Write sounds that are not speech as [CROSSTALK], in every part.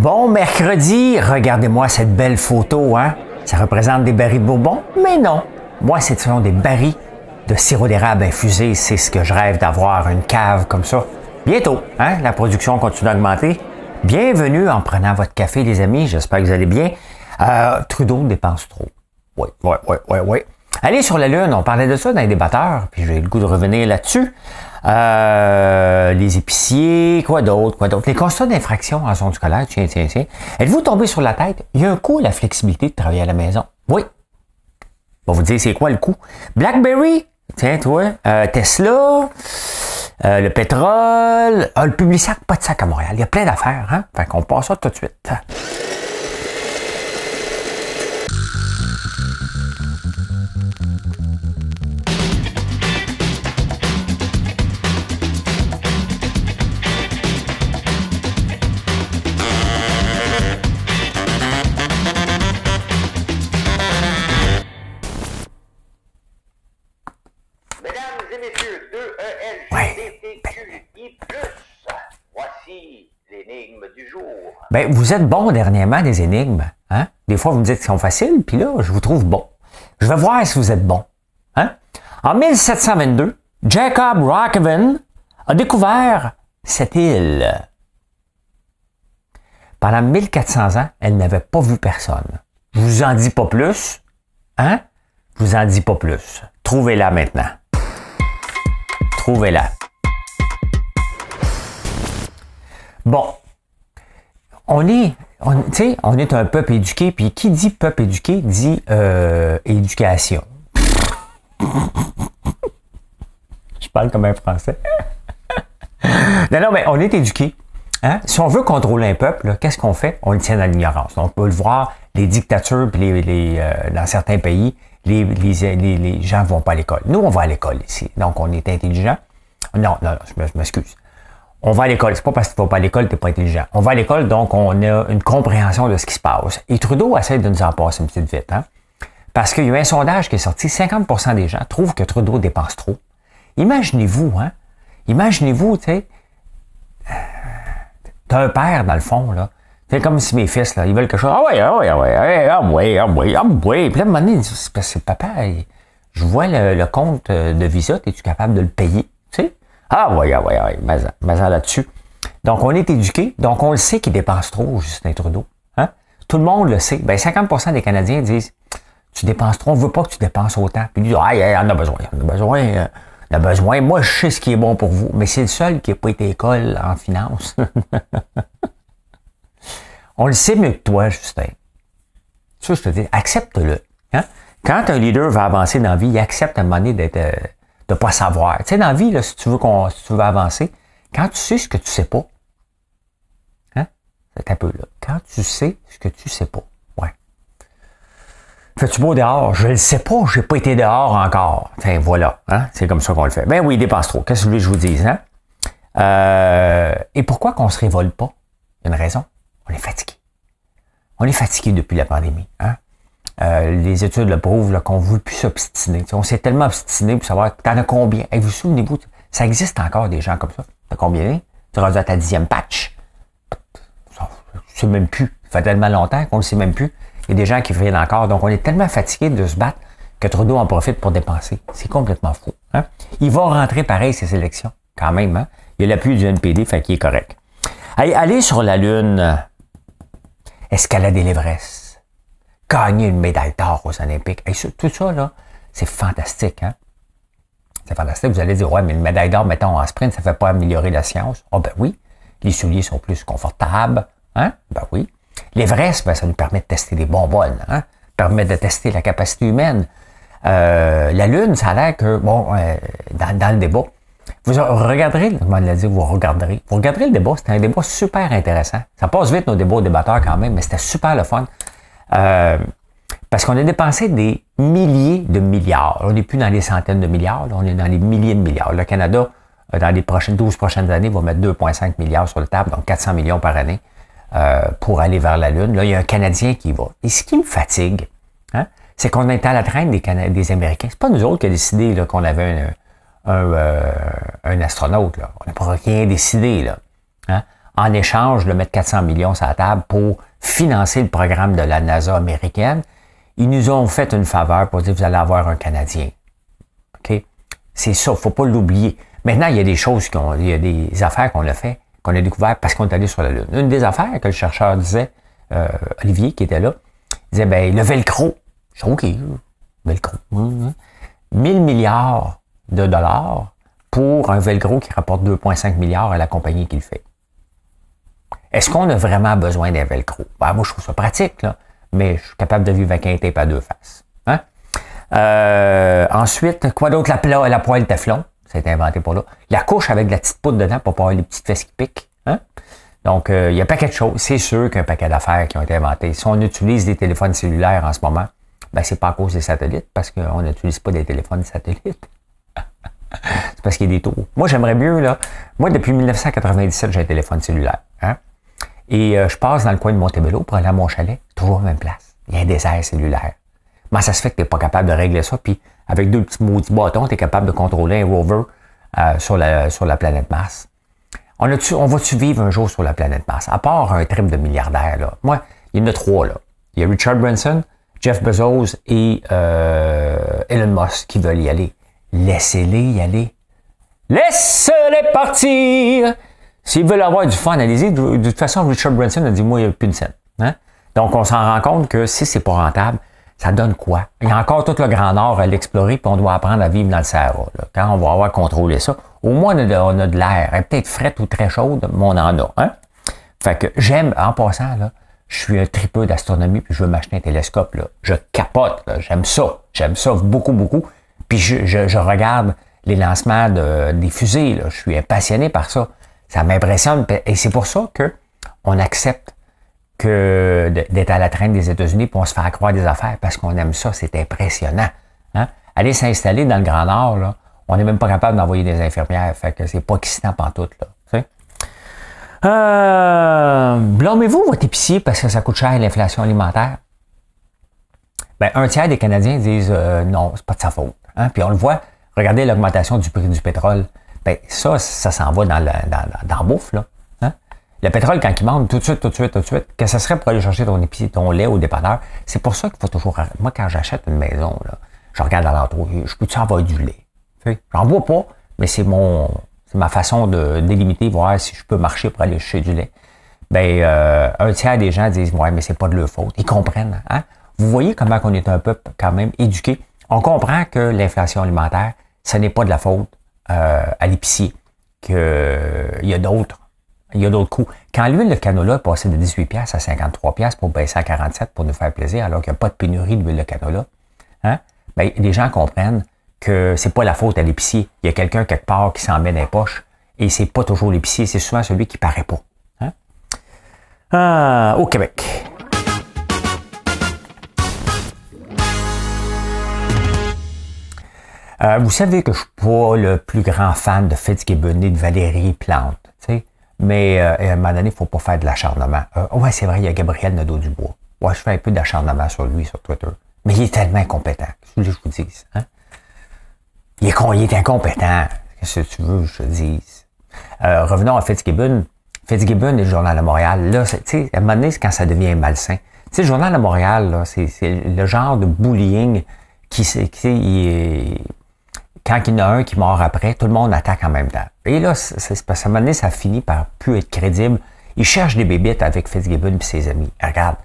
Bon mercredi, regardez-moi cette belle photo, hein? Ça représente des barils de bourbon? Mais non! Moi, c'est sont des barils de sirop d'érable infusé. C'est ce que je rêve d'avoir, une cave comme ça. Bientôt, hein? La production continue d'augmenter. Bienvenue en prenant votre café, les amis. J'espère que vous allez bien. Euh, Trudeau dépense trop. Oui, oui, oui, oui, oui. Allez sur la Lune, on parlait de ça dans les débatteurs, puis j'ai le goût de revenir là-dessus. Euh, les épiciers, quoi d'autre, quoi d'autre. Les constats d'infraction en zone scolaire, tiens, tiens, tiens. Êtes-vous tombé sur la tête? Il y a un coût à la flexibilité de travailler à la maison. Oui. On va vous dire c'est quoi le coût. BlackBerry, tiens, toi, euh, Tesla, euh, le pétrole, ah, le public sac, pas de sac à Montréal. Il y a plein d'affaires, hein? Fait qu'on passe ça tout de suite. Ben, vous êtes bon dernièrement des énigmes. Hein? Des fois, vous me dites qu'elles sont faciles, puis là, je vous trouve bon. Je vais voir si vous êtes bon. Hein? En 1722, Jacob Rockhaven a découvert cette île. Pendant 1400 ans, elle n'avait pas vu personne. Je vous en dis pas plus. Hein? Je vous en dis pas plus. Trouvez-la maintenant. Trouvez-la. Bon, on est, on, est un peuple éduqué, puis qui dit peuple éduqué dit euh, éducation. Je parle comme un français. non, non, mais on est éduqué. Hein? Si on veut contrôler un peuple, qu'est-ce qu'on fait? On le tient dans l'ignorance. Donc, On peut le voir, les dictatures, puis les, euh, dans certains pays, les, les, les gens ne vont pas à l'école. Nous, on va à l'école ici. Donc, on est intelligent. Non, non, non je m'excuse on va à l'école. C'est pas parce que tu vas pas à l'école que t'es pas intelligent. On va à l'école, donc on a une compréhension de ce qui se passe. Et Trudeau essaie de nous en passer une petite vite, hein? Parce qu'il y a un sondage qui est sorti, 50% des gens trouvent que Trudeau dépense trop. Imaginez-vous, hein? Imaginez-vous, tu sais, t'as un père, dans le fond, là. C'est comme si mes fils, là, ils veulent quelque chose. Ah ouais, ah ouais, ah ouais, ah ouais, ah ouais, ah ouais. Ah Puis là, à un moment donné, ils disent, parce que papa, je vois le, compte de Visa, es-tu capable de le payer? Ah, oui, oui, mais, mais là-dessus. Donc, on est éduqué, donc on le sait qu'il dépense trop, Justin Trudeau. Hein? Tout le monde le sait. Ben, 50 des Canadiens disent Tu dépenses trop, on veut pas que tu dépenses autant. Puis ils disent Ah, on a besoin, on a besoin, on a besoin. Moi, je sais ce qui est bon pour vous. Mais c'est le seul qui n'a pas été école en finance. [LAUGHS] on le sait mieux que toi, Justin. Ça, je te dis, accepte-le. Hein? Quand un leader va avancer dans la vie, il accepte à un d'être. Euh, de pas savoir. Tu sais, dans la vie, là, si, tu veux qu'on, avancer, quand tu sais ce que tu sais pas, hein, c'est un peu là. Quand tu sais ce que tu sais pas, ouais. Fais-tu beau dehors? Je le sais pas, j'ai pas été dehors encore. enfin voilà, hein, c'est comme ça qu'on le fait. Ben oui, il dépense trop. Qu'est-ce que je vous dise, hein? Euh, et pourquoi qu'on se révolte pas? Il y a une raison. On est fatigué. On est fatigué depuis la pandémie, hein? Euh, les études le prouvent, qu'on ne veut plus s'obstiner. on s'est tellement obstiné pour savoir t'en as combien. vous, vous souvenez-vous, ça existe encore des gens comme ça. T'as combien? Tu rendu à ta dixième patch. ne sais même plus. Ça fait tellement longtemps qu'on ne sait même plus. Il y a des gens qui viennent encore. Donc, on est tellement fatigué de se battre que Trudeau en profite pour dépenser. C'est complètement faux. Hein? Il va rentrer pareil ces élections, quand même. Hein? Il y a l'appui du NPD, fait qu'il est correct. Allez, sur la Lune. est-ce qu'elle des l'Everest Gagner une médaille d'or aux Olympiques. tout ça, là, c'est fantastique, hein? C'est fantastique. Vous allez dire, ouais, mais une médaille d'or, mettons, en sprint, ça ne fait pas améliorer la science. Ah, oh, ben oui. Les souliers sont plus confortables, hein? Ben oui. L'Everest, ben, ça nous permet de tester des bonbons, hein? Permet de tester la capacité humaine. Euh, la Lune, ça a l'air que, bon, euh, dans, le débat, vous regarderez, je l'a dit, vous regarderez. Vous regarderez le débat, c'était un débat super intéressant. Ça passe vite nos débats aux débatteurs quand même, mais c'était super le fun. Euh, parce qu'on a dépensé des milliers de milliards. On n'est plus dans les centaines de milliards, on est dans les milliers de milliards. Le Canada, euh, dans les prochaines 12 prochaines années, va mettre 2,5 milliards sur la table, donc 400 millions par année, euh, pour aller vers la Lune. Là, il y a un Canadien qui va. Et ce qui me fatigue, hein, c'est qu'on est à la traîne des, des Américains. C'est pas nous autres qui a décidé qu'on avait un, astronaute. On n'a pas rien décidé. Là, hein. En échange de mettre 400 millions sur la table pour financer le programme de la NASA américaine, ils nous ont fait une faveur pour dire vous allez avoir un Canadien. OK? C'est ça, faut pas l'oublier. Maintenant, il y a des choses qu'on, il y a des affaires qu'on a fait, qu'on a découvert parce qu'on est allé sur la Lune. Une des affaires que le chercheur disait, euh, Olivier qui était là, disait ben le velcro. Je velcro. 1000 mmh. milliards de dollars pour un velcro qui rapporte 2,5 milliards à la compagnie qu'il fait. Est-ce qu'on a vraiment besoin d'un velcro? Ben, moi, je trouve ça pratique, là, mais je suis capable de vivre avec un tape à deux faces. Hein? Euh, ensuite, quoi d'autre? La, la poêle Teflon, Ça a été inventé pour là. La couche avec de la petite poudre dedans pour pas avoir les petites fesses qui piquent. Hein? Donc, euh, il y a un paquet de choses. C'est sûr qu'il y a un paquet d'affaires qui ont été inventées. Si on utilise des téléphones cellulaires en ce moment, ben, c'est pas à cause des satellites, parce qu'on n'utilise pas des téléphones satellites. [LAUGHS] c'est parce qu'il y a des taux. Moi, j'aimerais mieux, là. Moi, depuis 1997, j'ai un téléphone cellulaire. Hein? Et euh, je passe dans le coin de Montebello pour aller à mon chalet, toujours la même place. Il y a un désert cellulaire. Mais ça se fait que tu n'es pas capable de régler ça? Puis avec deux petits maudits bâtons, tu es capable de contrôler un rover euh, sur, la, sur la planète Mars. On, on va-tu vivre un jour sur la planète Mars? À part un trip de milliardaires, là. Moi, il y en a trois, là. Il y a Richard Branson, Jeff Bezos et euh, Elon Musk qui veulent y aller. Laissez-les y aller. Laissez-les partir! S'ils veulent avoir du fond à De, toute façon, Richard Branson a dit, moi, il n'y a plus de scène. Hein. Donc, on s'en rend compte que si c'est pas rentable, ça donne quoi? Il y a encore tout le Grand Nord à l'explorer, puis on doit apprendre à vivre dans le Sahara. Quand on va avoir contrôlé ça, au moins on a de, l'air. Elle est peut-être frette ou très chaude, mais on en a. Hein. Fait que j'aime, en passant, je suis un tripeur d'astronomie, puis je veux m'acheter un télescope. Je capote, j'aime ça. J'aime ça beaucoup, beaucoup. Puis je, regarde les lancements des fusées. Je suis passionné par ça. Ça m'impressionne. Et c'est pour ça que on accepte que d'être à la traîne des États-Unis pour on se faire croire des affaires parce qu'on aime ça. C'est impressionnant. Hein? Aller s'installer dans le Grand Nord, là, on n'est même pas capable d'envoyer des infirmières. Fait que c'est pas excitant pantoute, là. Euh, blâmez-vous votre épicier parce que ça coûte cher l'inflation alimentaire. Ben, un tiers des Canadiens disent euh, non, c'est pas de sa faute. Hein? Puis on le voit, regardez l'augmentation du prix du pétrole. Ben, ça, ça s'en va dans la, dans, dans bouffe, là. Hein? Le pétrole, quand il monte, tout de suite, tout de suite, tout de suite, que ce serait pour aller chercher ton ton lait au dépanneur, c'est pour ça qu'il faut toujours. Moi, quand j'achète une maison, là, je regarde dans l'entrée, je peux-tu envoyer du lait? J'en vois pas, mais c'est mon. C'est ma façon de délimiter, voir si je peux marcher pour aller chercher du lait. Ben, euh, un tiers des gens disent Ouais, mais c'est pas de leur faute. Ils comprennent, hein? Vous voyez comment on est un peuple quand même éduqué. On comprend que l'inflation alimentaire, ce n'est pas de la faute euh, à l'épicier qu'il euh, y a d'autres. Il y a d'autres coûts. Quand l'huile de canola est passée de 18$ à 53$ pour baisser à 47$ pour nous faire plaisir, alors qu'il n'y a pas de pénurie d'huile de canola, hein, ben, les gens comprennent que c'est pas la faute à l'épicier. Il y a quelqu'un quelque part qui s'en met dans les poches et c'est pas toujours l'épicier, c'est souvent celui qui paraît pas. Hein. Ah, au Québec. Euh, vous savez que je suis pas le plus grand fan de Fitzgibbon et de Valérie Plante, t'sais? mais euh, à un moment donné, il faut pas faire de l'acharnement. Euh, ouais, c'est vrai, il y a Gabriel Nadeau-Dubois. Ouais, je fais un peu d'acharnement sur lui sur Twitter. Mais il est tellement incompétent. Je que je vous dise. Hein? Il, est con, est incompétent. Qu'est-ce que tu veux que je te dise? Euh, revenons à Fitzgibbon. Fitzgibbon et le Journal de Montréal. Là, à un moment donné, c'est quand ça devient malsain. Tu le Journal de Montréal, là, c'est, le genre de bullying qui, qui est, quand il y en a un qui meurt après, tout le monde attaque en même temps. Et là, c'est parce un ça finit par plus être crédible. Il cherche des bébites avec Fitzgibbon et ses amis. Regarde,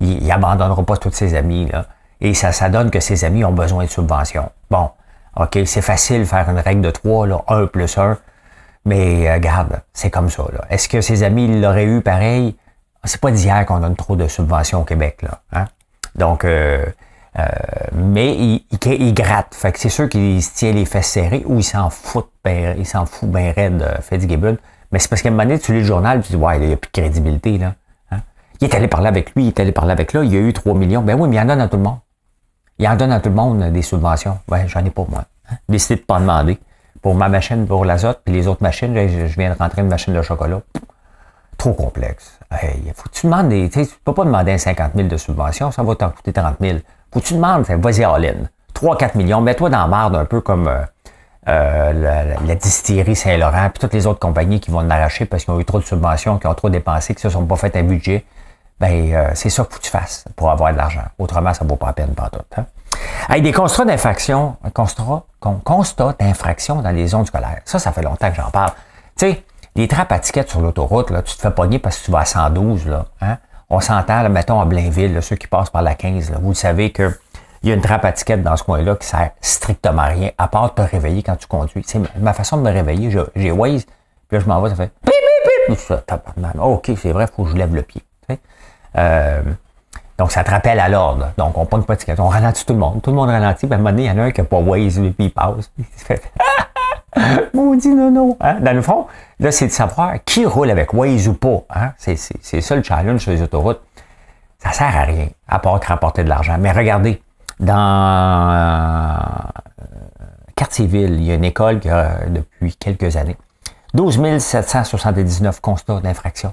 il, il pas tous ses amis, là. Et ça, ça donne que ses amis ont besoin de subventions. Bon, OK, c'est facile faire une règle de trois, là, un plus un. Mais euh, regarde, c'est comme ça, Est-ce que ses amis l'auraient eu pareil? C'est pas d'hier qu'on donne trop de subventions au Québec, là. Hein? Donc, euh, euh, mais il, gratte. c'est sûr qu'il se tient les fesses serrées ou il s'en fout, ben, il s'en fout bien raide, Fitzgibbon. Mais c'est parce qu'à un moment donné, tu lis le journal tu dis, ouais, il n'y a plus de crédibilité, là. Hein. Il est allé parler avec lui, il est allé parler avec là, il y a eu 3 millions. Ben oui, mais il en donne à tout le monde. Il en donne à tout le monde euh, des subventions. Ouais, j'en ai pas moi. Hein? Décidé de pas demander. Pour ma machine, pour l'azote, puis les autres machines, je, viens de rentrer une machine de chocolat. trop complexe. tu demandes peux pas demander 50 000 de subventions, ça va t'en coûter 30 000 faut tu demandes, vas-y, all 3-4 millions, mets-toi dans la marde un peu comme euh, euh, la, distillerie Saint-Laurent, puis toutes les autres compagnies qui vont en arracher parce qu'ils ont eu trop de subventions, qui ont trop dépensé, qu'ils ne se sont pas fait un budget. Ben, euh, c'est ça qu'il faut que tu fasses pour avoir de l'argent. Autrement, ça ne vaut pas la peine pas tout. Hein? des constats d'infraction, constats, constats d'infraction dans les zones du scolaires. Ça, ça fait longtemps que j'en parle. Tu sais, les trappes à tickets sur l'autoroute, là, tu te fais pogner parce que tu vas à 112, là, hein on s'entend, mettons, à Blainville, ceux qui passent par la 15, là, vous savez que il y a une trappe à ticket dans ce coin-là qui sert strictement à rien, à part te réveiller quand tu conduis. C'est ma façon de me réveiller, j'ai Waze, puis là, je m'en vais, ça fait pip, pip, ah, OK, c'est vrai, faut que je lève le pied. Euh, donc, ça te rappelle à l'ordre. Donc, on prend pas de ticket. On ralentit tout le monde. Tout le monde ralentit. Ben, un donné, il y en a un qui n'a pas Waze, puis il passe. Il fait, [LAUGHS] ah! [LAUGHS] Maudit nono, hein? dans le fond, là, c'est de savoir qui roule avec Waze ou pas. Hein? C'est ça le challenge sur les autoroutes. Ça sert à rien, à part que rapporter de l'argent. Mais regardez, dans euh, Quartierville, quartier il y a une école qui a, depuis quelques années, 12 779 constats d'infraction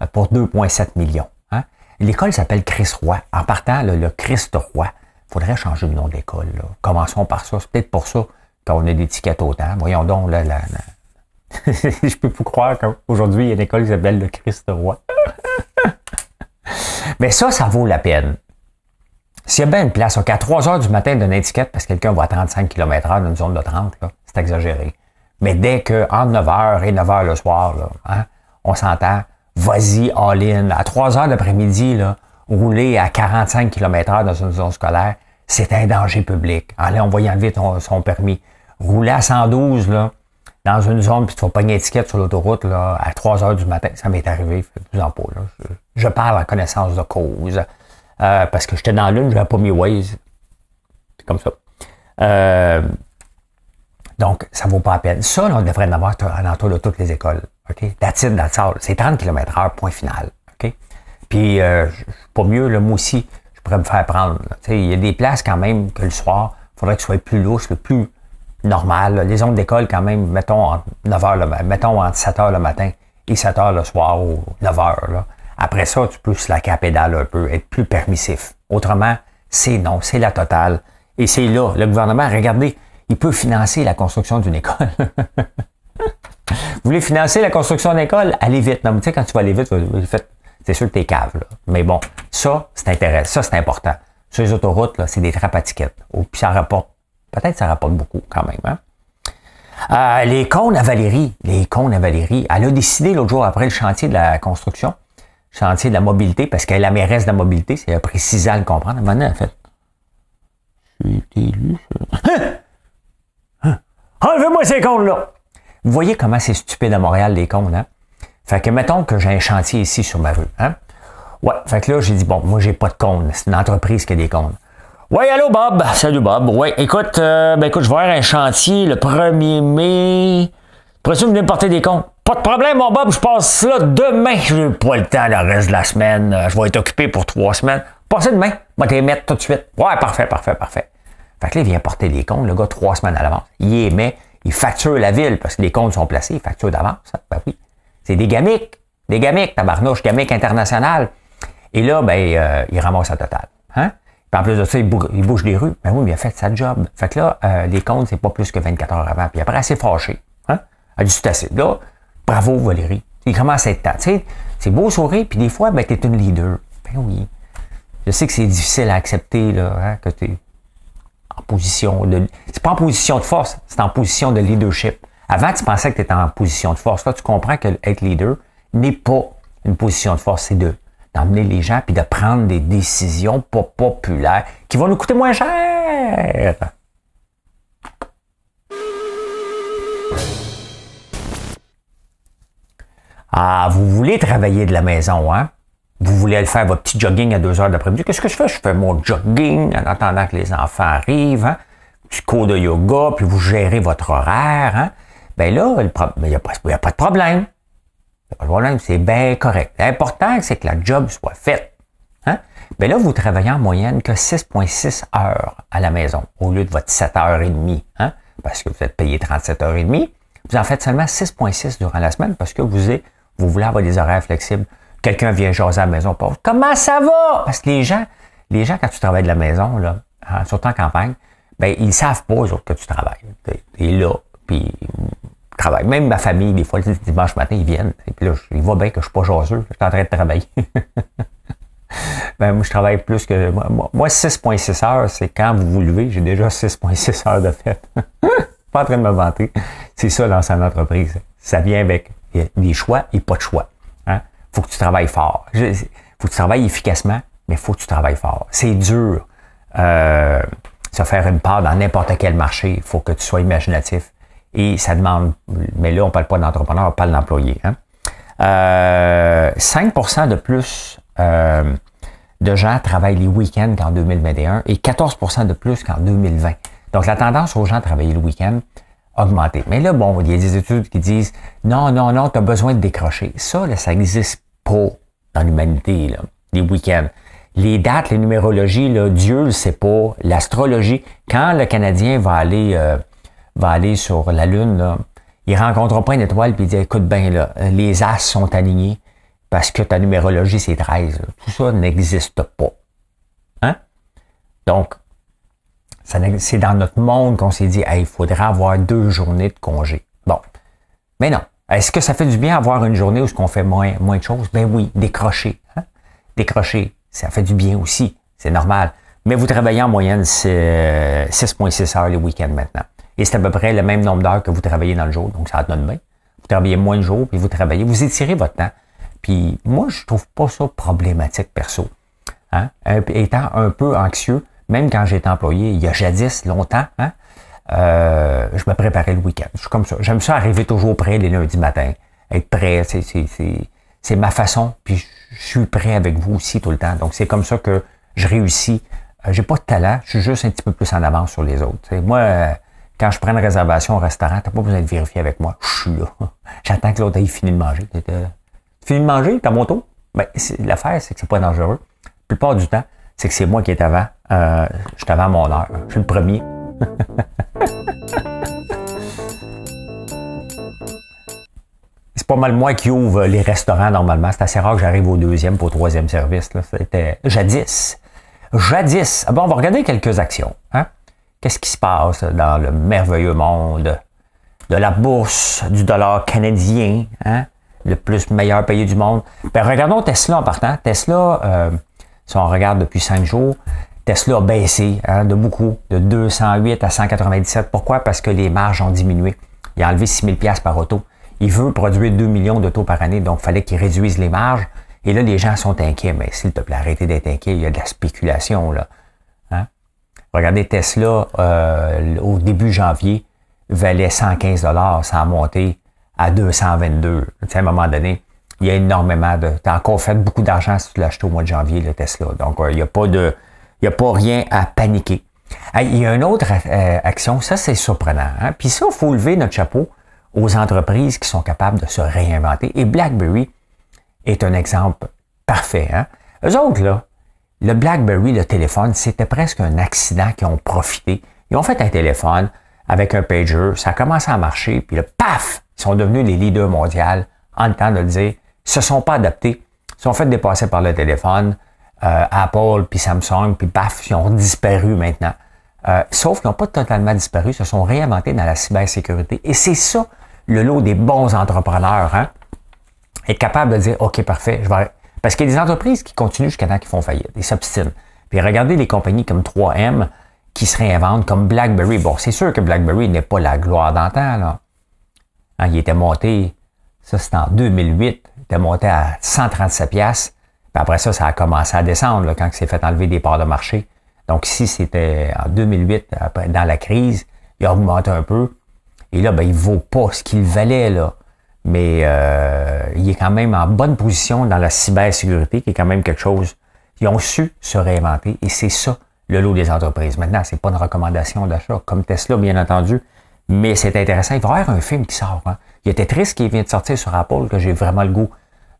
euh, pour 2,7 millions. Hein? L'école s'appelle Chris Roy. En partant, le Christ Roy. faudrait changer le nom de l'école. Commençons par ça. C'est peut-être pour ça quand on a des tickets autant. Voyons donc, là, là, [LAUGHS] je peux vous croire qu'aujourd'hui, il y a une école qui s'appelle le Christ Roi. [LAUGHS] Mais ça, ça vaut la peine. S'il y a bien une place, qu'à 3 heures du matin d'une étiquette parce que quelqu'un va à 35 km h dans une zone de 30, c'est exagéré. Mais dès que 9 h et 9 h le soir, hein, on s'entend, vas-y, all-in. À 3 heures l'après-midi, rouler à 45 km h dans une zone scolaire, c'est un danger public. Allez, on va y enlever son permis rouler à 112 là, dans une zone, puis tu vas une étiquette sur l'autoroute là, à 3 heures du matin. Ça m'est arrivé, plus en pas. Je, parle en connaissance de cause. Euh, parce que j'étais dans l'une, je n'avais pas mis Waze. C'est comme ça. Euh, donc, ça ne vaut pas la peine. Ça, on devrait en avoir à l'entour de toutes les écoles. OK? That's it, C'est 30 km h point final. OK? Puis, euh, pas mieux, le moi aussi, je pourrais me faire prendre. Il y a des places quand même que le soir, il faudrait que ce soit plus lourd le plus normal. Les zones d'école, quand même, mettons, entre 9 heures, mettons en 7 h le matin et 7 h le soir ou 9 h. Après ça, tu peux slacker la pédale un peu, être plus permissif. Autrement, c'est non, c'est la totale. Et c'est là, le gouvernement, regardez, il peut financer la construction d'une école. [LAUGHS] Vous voulez financer la construction d'une école? Allez vite. Non, tu sais, quand tu vas aller vite, c'est sûr que t'es cave. Mais bon, ça, c'est intéressant. Ça, c'est important. Sur les autoroutes, là, c'est des trappes à tickets. Au oh, pire rapport, Peut-être ça rapporte beaucoup quand même. Hein? Euh, les cônes à Valérie. Les cônes à Valérie. Elle a décidé l'autre jour après le chantier de la construction, chantier de la mobilité, parce qu'elle est la mairesse de la mobilité, c'est précisant à le comprendre. fait. J'ai été élu, hein? Hein? Enlevez-moi ces cônes-là! Vous voyez comment c'est stupide à Montréal, les cônes, hein? Fait que mettons que j'ai un chantier ici sur ma rue, hein? Ouais, fait que là, j'ai dit, bon, moi, j'ai pas de cônes. C'est une entreprise qui a des cônes. Oui, allô Bob. Salut Bob. Oui, écoute, euh, ben écoute, je vais avoir un chantier le 1er mai. pourrais-tu venir me porter des comptes? Pas de problème, mon Bob, je passe là demain. Je n'ai pas le temps le reste de la semaine. Euh, je vais être occupé pour trois semaines. Passez demain. Je vais te mettre tout de suite. Ouais, parfait, parfait, parfait. Fait que là, il vient porter des comptes, le gars, trois semaines à l'avance. Il émet, il facture la ville parce que les comptes sont placés, il facture d'avance. Hein? Ben oui. C'est des gamiques. Des gamiques, tabarnouche, gamiques internationales. Et là, ben, euh, il ramasse un total. Hein? en plus de ça, il, bouge, il les rues. Ben oui, il a fait sa job. Fait que là, euh, les comptes, c'est pas plus que 24 heures avant. Puis après, elle s'est fâchée. Hein? Elle dit, c'est assez. Là, bravo Valérie. Il commence à être temps. Tu sais, c'est beau sourire, puis des fois, ben, es une leader. Ben oui. Je sais que c'est difficile à accepter, là, hein, que en position de. C'est pas en position de force, c'est en position de leadership. Avant, tu pensais que tu étais en position de force. Là, tu comprends que être leader n'est pas une position de force, c'est de d'emmener les gens puis de prendre des décisions pas populaires qui vont nous coûter moins cher. Ah, vous voulez travailler de la maison, hein? Vous voulez aller faire votre petit jogging à deux heures d'après-midi. Qu'est-ce que je fais? Je fais mon jogging en attendant que les enfants arrivent, un hein? Petit cours de yoga, puis vous gérez votre horaire, hein? Ben là, il n'y a, pas de problème c'est bien correct. L'important, c'est que la job soit faite. Hein? Bien là, vous travaillez en moyenne que 6,6 heures à la maison au lieu de votre 7h30, hein? parce que vous êtes payé 37h30. Vous en faites seulement 6,6 durant la semaine parce que vous, vous voulez avoir des horaires flexibles. Quelqu'un vient jaser à la maison, pour Comment ça va? Parce que les gens, les gens, quand tu travailles de la maison, là, hein, surtout en campagne, ben, ils savent pas, eux que tu travailles. Et là, puis même ma famille, des fois, le dimanche matin, ils viennent. Et puis là, ils voient bien que je suis pas jaseux. Je suis en train de travailler. [LAUGHS] ben, moi, je travaille plus que. Moi, moi 6,6 heures, c'est quand vous vous levez, j'ai déjà 6,6 heures de fête. [LAUGHS] pas en train de me vanter. C'est ça dans son entreprise. Ça vient avec des choix et pas de choix. Hein? Faut que tu travailles fort. Faut que tu travailles efficacement, mais faut que tu travailles fort. C'est dur. Euh, se faire une part dans n'importe quel marché. Il faut que tu sois imaginatif. Et ça demande, mais là, on parle pas d'entrepreneur, on parle d'employé. Hein? Euh, 5 de plus euh, de gens travaillent les week-ends qu'en 2021 et 14 de plus qu'en 2020. Donc, la tendance aux gens à travailler le week-end a augmenté. Mais là, bon, il y a des études qui disent non, non, non, tu as besoin de décrocher. Ça, ça n'existe pas dans l'humanité, les week-ends. Les dates, les numérologies, là, Dieu le sait pas. L'astrologie, quand le Canadien va aller. Euh, va aller sur la Lune, là, il rencontre pas une étoile puis il dit écoute bien les as sont alignés parce que ta numérologie c'est 13. Tout ça n'existe pas. Hein? Donc, c'est dans notre monde qu'on s'est dit il faudra avoir deux journées de congé. Bon. Mais non. Est-ce que ça fait du bien avoir une journée où ce qu'on fait moins, moins de choses? Ben oui, décrocher. Hein? Décrocher, ça fait du bien aussi. C'est normal. Mais vous travaillez en moyenne 6,6 euh, heures le week end maintenant. Et c'est à peu près le même nombre d'heures que vous travaillez dans le jour. Donc, ça donne bien. Vous travaillez moins de jours puis vous travaillez. Vous étirez votre temps. Puis moi, je trouve pas ça problématique perso. Hein? étant un peu anxieux, même quand j'étais employé il y a jadis longtemps, hein? Euh, je me préparais le week-end. Je suis comme ça. J'aime ça arriver toujours prêt les lundis matins. Être prêt, c'est, c'est, c'est, ma façon. Puis je suis prêt avec vous aussi tout le temps. Donc c'est comme ça que je réussis. Euh, j'ai pas de talent, je suis juste un petit peu plus en avance sur les autres. moi, euh, quand je prends une réservation au restaurant, t'as pas besoin de vérifier avec moi. Je suis là. [LAUGHS] J'attends que l'autre aille fini de manger. Tu fini de manger, t'as mon tour? Ben, l'affaire, c'est que c'est pas dangereux. La plupart du temps, c'est que c'est moi qui est avant. Euh, je suis avant mon heure. Je suis le premier. [LAUGHS] c'est pas mal moi qui ouvre les restaurants normalement. C'est assez rare que j'arrive au deuxième pour au troisième service. C'était jadis. Jadis. Ah bon, on va regarder quelques actions. Hein? Qu'est-ce qui se passe dans le merveilleux monde de la bourse, du dollar canadien, hein? le plus meilleur pays du monde? Ben, regardons Tesla en partant. Tesla, euh, si on regarde depuis cinq jours, Tesla a baissé hein, de beaucoup, de 208 à 197. Pourquoi? Parce que les marges ont diminué. Il a enlevé 6 000 par auto. Il veut produire 2 millions d'autos par année, donc il fallait qu'il réduise les marges. Et là, les gens sont inquiets. Mais s'il te plaît, arrêtez d'être inquiet. Il y a de la spéculation. Là. Regardez, Tesla, euh, au début janvier, valait 115 ça a monté à 222. à un moment donné, il y a énormément de... t'as encore fait beaucoup d'argent si tu l'achètes au mois de janvier, le Tesla. Donc, euh, il n'y a pas de... Il a pas rien à paniquer. il y a une autre euh, action, ça c'est surprenant. Hein. Puis ça, il faut lever notre chapeau aux entreprises qui sont capables de se réinventer. Et BlackBerry est un exemple parfait. Hein? Eux autres, là, le BlackBerry, le téléphone, c'était presque un accident qu'ils ont profité. Ils ont fait un téléphone avec un pager, ça a commencé à marcher, puis le paf, ils sont devenus les leaders mondiaux en le temps de le dire. Ils se sont pas adaptés, ils sont fait dépasser par le téléphone, euh, Apple, puis Samsung, puis paf, ils ont disparu maintenant. Euh, sauf qu'ils n'ont pas totalement disparu, ils se sont réinventés dans la cybersécurité. Et c'est ça le lot des bons entrepreneurs. Hein? Être capable de dire, OK, parfait, je vais parce qu'il y a des entreprises qui continuent jusqu'à temps qu'ils font faillite, ils s'obstinent. Puis regardez les compagnies comme 3M qui se réinventent, comme BlackBerry. Bon, c'est sûr que BlackBerry n'est pas la gloire d'antan, là. Hein, il était monté, ça c'était en 2008, il était monté à 137 pièces. Puis après ça, ça a commencé à descendre quand il s'est fait enlever des parts de marché. Donc si c'était en 2008, dans la crise, il augmenté un peu. Et là, ben, il vaut pas ce qu'il valait, là mais euh, il est quand même en bonne position dans la cybersécurité, qui est quand même quelque chose. Ils ont su se réinventer et c'est ça le lot des entreprises. Maintenant, c'est pas une recommandation d'achat, comme Tesla, bien entendu, mais c'est intéressant. Il va y avoir un film qui sort. Hein. Il y a Tetris qui vient de sortir sur Apple, que j'ai vraiment le goût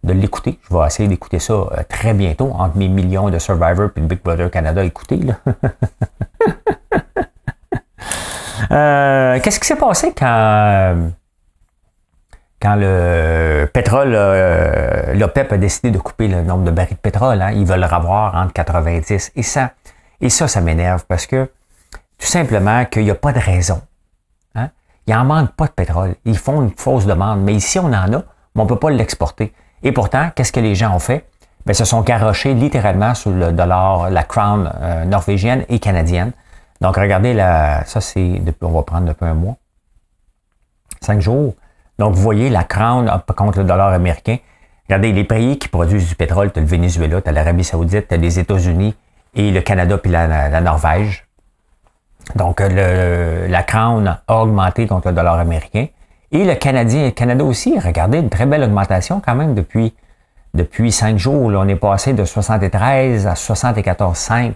de l'écouter. Je vais essayer d'écouter ça euh, très bientôt, entre mes millions de Survivor et Big Brother Canada. Écoutez, là. [LAUGHS] Euh, qu'est-ce qui s'est passé quand quand le pétrole, euh, l'OPEP a décidé de couper le nombre de barils de pétrole, hein, ils veulent avoir entre 90 et 100. Et ça, ça m'énerve parce que tout simplement qu'il n'y a pas de raison. Hein? Il n'en manque pas de pétrole. Ils font une fausse demande. Mais ici, on en a, mais on ne peut pas l'exporter. Et pourtant, qu'est-ce que les gens ont fait? Bien, se sont garochés littéralement sur le dollar, la crown euh, norvégienne et canadienne. Donc, regardez, la, ça, c'est, on va prendre depuis un mois, cinq jours donc, vous voyez la crown contre le dollar américain. Regardez, les pays qui produisent du pétrole, tu as le Venezuela, tu as l'Arabie saoudite, tu as les États-Unis et le Canada puis la, Norvège. Donc, euh, la crown a augmenté contre le dollar américain. Et le Canadien, le Canada aussi, regardez, une très belle augmentation quand même depuis, depuis cinq jours. on est passé de 73 à 74,5.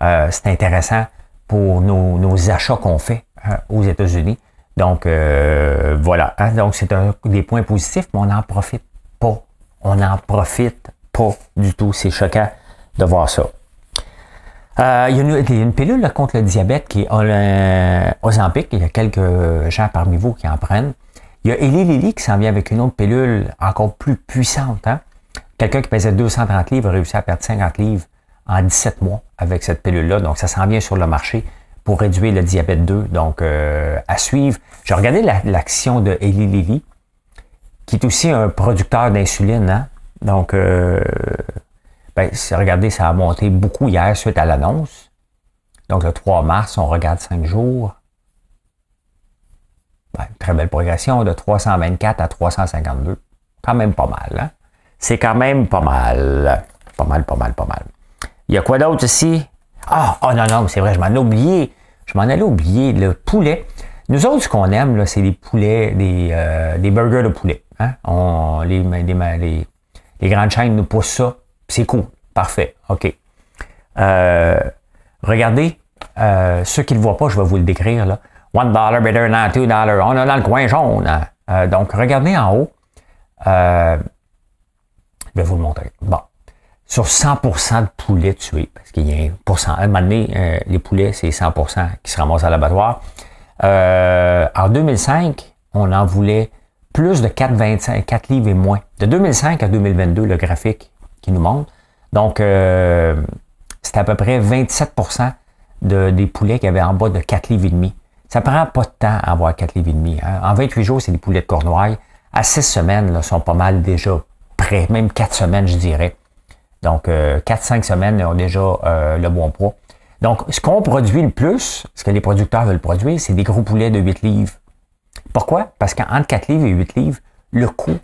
Euh, c'est intéressant pour nos, achats qu'on fait hein, aux États-Unis. Donc, euh, voilà. Hein. Donc, c'est un des points positifs, mais on n'en profite pas. On n'en profite pas du tout. C'est choquant de voir ça. Euh, il, y a une, pilule contre le diabète qui est Ozampic. Il y a quelques gens parmi vous qui en prennent. Il y a Eli qui s'en vient avec une autre pilule encore plus puissante. Hein. Quelqu'un qui pesait 230 livres a réussi à perdre 50 livres en 17 mois avec cette pilule-là. Donc, ça s'en vient sur le marché pour réduire le diabète 2. Donc, euh, à suivre. J'ai regardé l'action de Eli Lilly, qui est aussi un producteur d'insuline. Hein. Donc, euh, ben, regardez, ça a monté beaucoup hier suite à l'annonce. Donc, le 3 mars, on regarde 5 jours. Ben, très belle progression de 324 à 352. Quand même pas mal. Hein. C'est quand même pas mal. Pas mal, pas mal, pas mal. Il y a quoi d'autre ici? Ah, oh, oh non, non, c'est vrai, je m'en ai oublié. Je m'en allais oublier le poulet. Nous autres, ce qu'on aime, là, c'est les poulets, des, des euh, burgers de poulet. Hein? On, les, les, grandes chaînes nous poussent ça. C'est cool. Parfait. OK. Euh, regardez, euh, ceux qui ne le voient pas, je vais vous le décrire. Là. One dollar better than two dollars. On a dans le coin jaune. Hein. Euh, donc, regardez en haut. Euh, je vais vous le montrer. Bon sur 100% de poulets tués, parce qu'il y a un pourcentage. À un moment donné, euh, les poulets, c'est 100% qui se ramassent à l'abattoir. Euh, en 2005, on en voulait plus de 4,25, 4 livres et moins. De 2005 à 2022, le graphique qui nous montre. Donc, euh, à peu près 27% de, des poulets qui avaient en bas de 4 livres et demi. Ça prend pas de temps à avoir 4 livres et demi. Hein. En 28 jours, c'est des poulets de Cornouailles. À 6 semaines, là, sont pas mal déjà prêts, même 4 semaines, je dirais. Donc, euh, 4-5 semaines, ont déjà euh, le bon poids. Donc, ce qu'on produit le plus, ce que les producteurs veulent produire, c'est des gros poulets de 8 livres. Pourquoi? Parce qu'entre 4 livres et 8 livres, le coût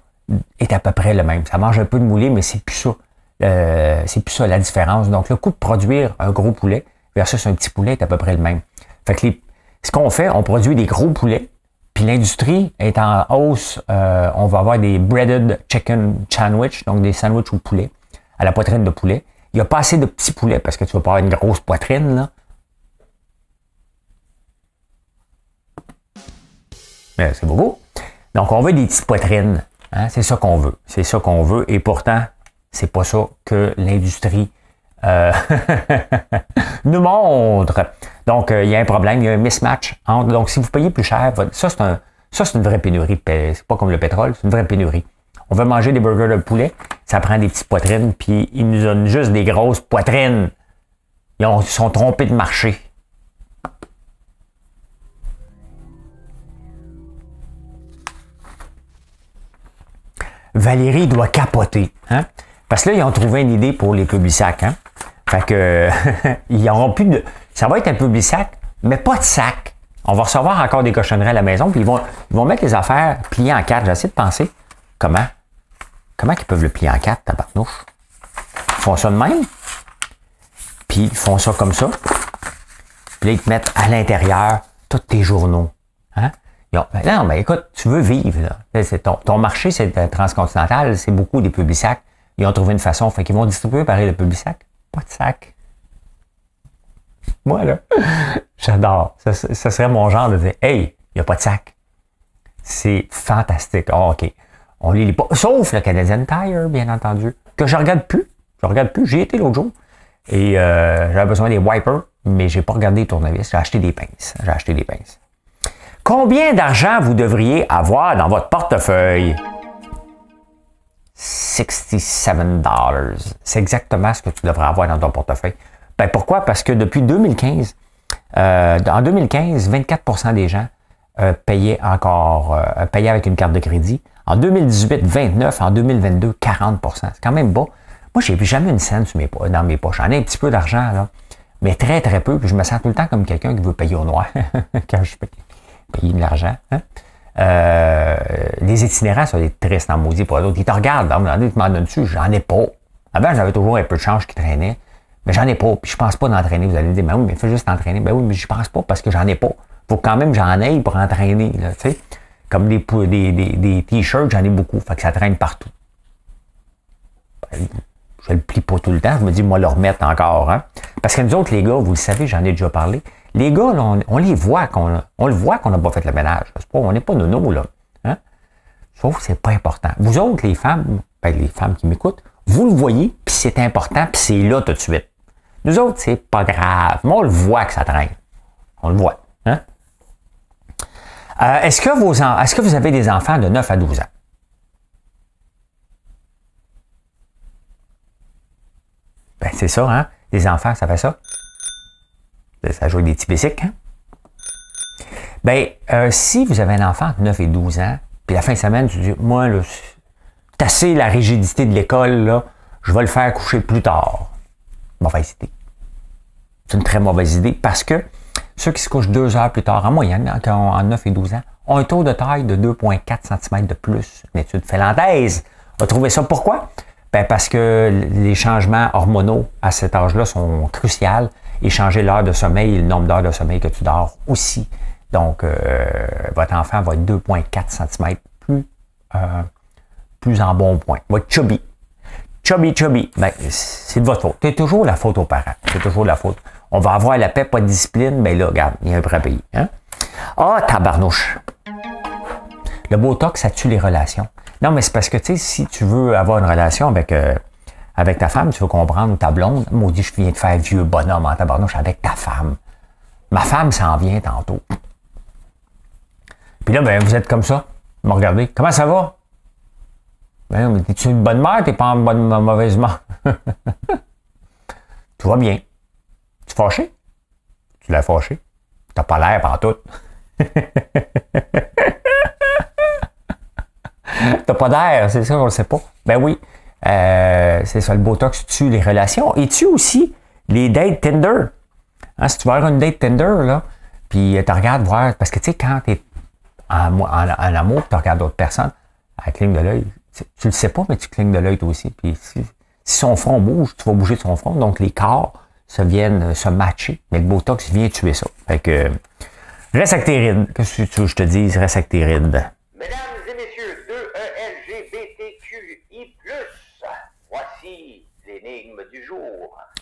est à peu près le même. Ça mange un peu de moulé, mais c'est plus ça. Euh, c'est plus ça la différence. Donc, le coût de produire un gros poulet versus un petit poulet est à peu près le même. Fait que ce qu'on fait, on produit des gros poulets, puis l'industrie est en hausse. Euh, on va avoir des breaded chicken sandwich, donc des sandwichs au poulet la poitrine de poulet. Il n'y a pas assez de petits poulets parce que tu ne veux pas avoir une grosse poitrine, là. Mais c'est beau. Donc, on veut des petites poitrines. Hein. C'est ça qu'on veut. C'est ça qu'on veut. Et pourtant, c'est pas ça que l'industrie euh, [LAUGHS] nous montre. Donc, euh, il y a un problème, il y a un mismatch. donc, si vous payez plus cher, ça, c'est ça, c'est une vraie pénurie. C'est pas comme le pétrole, c'est une vraie pénurie on veut manger des burgers de poulet, ça prend des petites poitrines, puis ils nous donnent juste des grosses poitrines. Ils ont, sont trompés de marché. Valérie doit capoter, hein? Parce que là, ils ont trouvé une idée pour les publisacs, hein? Fait que, [LAUGHS] ils plus de... Ça va être un pub-sac, mais pas de sac. On va recevoir encore des cochonneries à la maison, puis ils vont, ils vont mettre les affaires pliées en quatre. J'essaie de penser. Comment? Comment ils peuvent le plier en quatre, tabarnouche? Ils font ça de même. Puis ils font ça comme ça. Puis ils te mettent à l'intérieur tous tes journaux. Hein? Ben non, mais ben écoute, tu veux vivre. Ton, marché, c'est euh, transcontinental, c'est beaucoup des publics sacs. Ils ont trouvé une façon. Fait qu'ils vont distribuer pareil le publics sac. Pas de sac. Moi, là, [LAUGHS] j'adore. Ça, serait mon genre de dire Hey, il n'y a pas de sac. C'est fantastique. Oh, OK. On lit les pas. Sauf le Canadian Tire, bien entendu. Que je regarde plus. Je regarde plus. J'y étais l'autre jour. Et euh, j'avais besoin des wipers, mais j'ai pas regardé les tournevis. J'ai acheté des pinces. J'ai acheté des pinces. Combien d'argent vous devriez avoir dans votre portefeuille? 67 C'est exactement ce que tu devrais avoir dans ton portefeuille. Ben pourquoi? Parce que depuis 2015, euh, en 2015, 24 des gens euh, payaient encore, payaient avec une carte de crédit. En 2018, 29. En 2022, 40 C'est quand même bas. Moi, j'ai jamais une scène dans mes poches. J'en ai un petit peu d'argent, là. Mais très, très peu. Puis je me sens tout le temps comme quelqu'un qui veut payer au noir [LAUGHS] quand je paye, payer de l'argent. Hein. Euh, les itinérants, ça va être triste en maudit pour l'autre. Ils te regardent, ils te demandent dessus, j'en ai pas. Avant, j'avais toujours un peu de change qui traînait, mais j'en ai pas. Puis je pense pas d'entraîner. Vous allez me dire, mais ben oui, mais fais juste entraîner. Ben oui, mais je pense pas parce que j'en ai pas. Faut quand même j'en aille pour entraîner, là, tu sais. Comme des, des, des, t-shirts, j'en ai beaucoup. Fait que ça traîne partout. Ben, je le plie pas tout le temps. Je me dis, moi, le remettre encore. Hein? Parce que nous autres, les gars, vous le savez, j'en ai déjà parlé. Les gars, on, les voit qu'on on le voit qu'on n'a pas fait le ménage. c'est pas, on n'est pas nono, là. Hein? Sauf que c'est pas important. Vous autres, les femmes, ben, les femmes qui m'écoutent, vous le voyez, puis c'est important, puis c'est là tout de suite. Nous autres, c'est pas grave. Mais on le voit que ça traîne. On le voit. Euh, est-ce, que vos, est-ce que vous avez des enfants de 9 à 12 ans? Ben, c'est ça, hein? des enfants, ça fait ça. Ben, ça joue avec des petits hein? Ben, euh, si vous avez un enfant de 9 et 12 ans, puis la fin de semaine, tu dis, moi, là, tasser la rigidité de l'école, là, je vais le faire coucher plus tard. Mauvaise idée. C'est une très mauvaise idée parce que ceux qui se couchent deux heures plus tard, en moyenne, hein, en 9 et 12 ans, ont un taux de taille de 2,4 cm de plus. Une étude finlandaise a trouvé ça. Pourquoi? Ben parce que les changements hormonaux à cet âge-là sont cruciaux et changer l'heure de sommeil et le nombre d'heures de sommeil que tu dors aussi. Donc, euh, votre enfant va être 2,4 cm plus, euh, plus en bon point. Va être chubby. Chubby, chubby. Ben, c'est de votre faute. C'est toujours la faute aux parents. C'est toujours la faute on va avoir la paix, pas de discipline, mais là, regarde, il y a un vrai pays. Hein? Ah, tabarnouche! Le Botox, ça tue les relations. Non, mais c'est parce que, tu sais, si tu veux avoir une relation avec, euh, avec ta femme, tu veux comprendre ta blonde, maudit, je viens de faire vieux bonhomme en tabarnouche avec ta femme. Ma femme s'en vient tantôt. Puis là, ben, vous êtes comme ça. me regardez. Comment ça va? Ben, es-tu une bonne mère? T'es pas en bonne, mauvaise mère. [LAUGHS] Tout va bien fâché? Tu l'as fâché? T'as pas l'air par tout. [LAUGHS] T'as pas d'air, c'est ça, on le sait pas. Ben oui, euh, c'est ça, le Botox tue les relations et tue aussi les dates Tinder. Hein, si tu vas avoir une date Tinder, là, puis euh, tu regardes voir, parce que tu sais, quand t'es en, en, amour, tu regardes d'autres personnes, elle cligne de l'œil. Tu le sais pas, mais tu clignes de l'œil toi aussi. Puis si, son front bouge, tu vas bouger son front. Donc les corps se viennent euh, se matcher. Mais le Botox vient tuer ça. Fait que, reste avec tes Qu'est-ce que tu veux que je te dise? Reste avec tes Mesdames et messieurs, 2ELGBTQI+, e voici l'énigme du jour.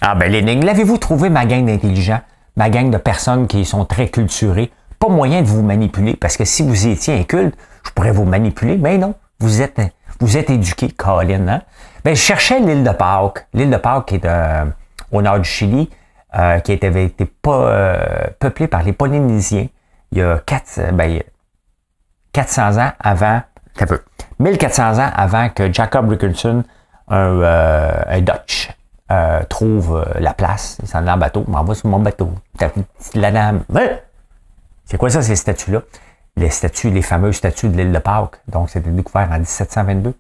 Ah ben l'énigme, l'avez-vous trouvé ma gang d'intelligents? Ma gang de personnes qui sont très culturées? Pas moyen de vous manipuler, parce que si vous étiez inculte, je pourrais vous manipuler, mais non, vous êtes, vous êtes éduqué, Colin, hein? Ben, je cherchais l'île de Pâques. L'île de Pâques est un... Euh, au nord du Chili, euh, qui avait été pas, euh, peuplé par les Polynésiens il y a 400 euh, ben, ans avant, un peu, 1400 ans avant que Jacob Rickerson, un, Dutch, trouve la place. Il s'en est en bateau. M'envoie sur mon bateau. La dame. Hein? C'est quoi ça, ces statues-là? Les statues, les fameuses statues de l'île de Pâques. Donc, c'était découvert en 1722.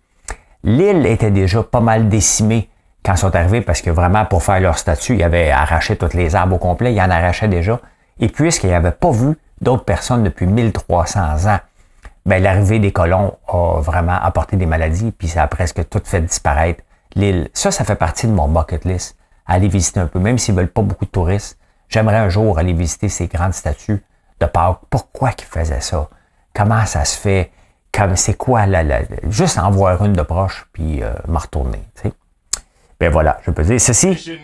L'île était déjà pas mal décimée quand ils sont arrivés, parce que vraiment, pour faire leur statut, ils avaient arraché toutes les arbres au complet, ils en arrachaient déjà. Et puisqu'ils n'avaient pas vu d'autres personnes depuis 1300 ans, ben, l'arrivée des colons a vraiment apporté des maladies, puis ça a presque tout fait disparaître l'île. Ça, ça fait partie de mon bucket list. Aller visiter un peu, même s'ils veulent pas beaucoup de touristes. J'aimerais un jour aller visiter ces grandes statues de Pâques. Pourquoi qu'ils faisaient ça? Comment ça se fait? C'est quoi la, juste en voir une de proche, puis euh, retourner. Mais ben voilà, je peux dire ceci.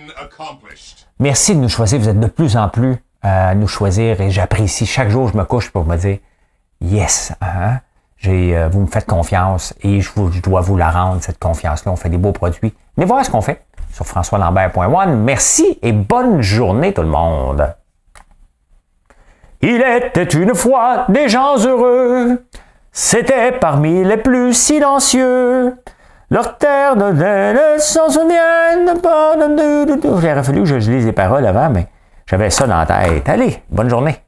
Merci de nous choisir. Vous êtes de plus en plus à euh, nous choisir et j'apprécie. Chaque jour, je me couche pour me dire yes, hein. euh, vous me faites confiance et je, dois vous la rendre, cette confiance-là. On fait des beaux produits. Mais voir ce qu'on fait sur françoislambert.one. Merci et bonne journée tout le monde. Il était une fois des gens heureux. C'était parmi les plus silencieux. Leur terre de le s'en pas. Il aurait fallu que je lise les paroles avant, mais j'avais ça dans la tête. Allez, bonne journée.